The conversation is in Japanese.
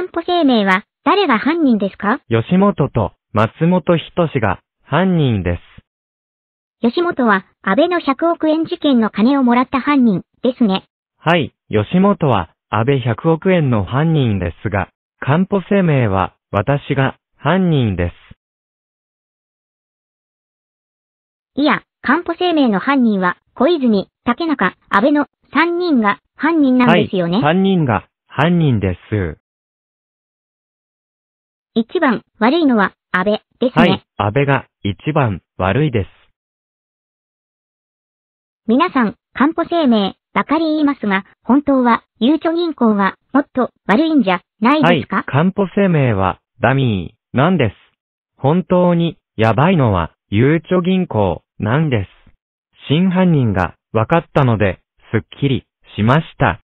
んぽ生命は誰が犯人ですか吉本と松本人志が犯人です。吉本は安倍の100億円事件の金をもらった犯人ですね。はい、吉本は安倍100億円の犯人ですが、んぽ生命は私が犯人です。いや、んぽ生命の犯人は、小泉、竹中、安倍の3人が犯人なんですよね。はい、3人が犯人です。一番、悪いのは、安倍ですね。はい、安倍が一番、悪いです。皆さん、かんぽ生命、ばかり言いますが、本当は、ゆうちょ銀行は、もっと悪いんじゃないですかはい、かんぽ生命は、ダミー、なんです。本当に、やばいのは、ゆうちょ銀行、なんです。真犯人が、分かったので、すっきり、しました。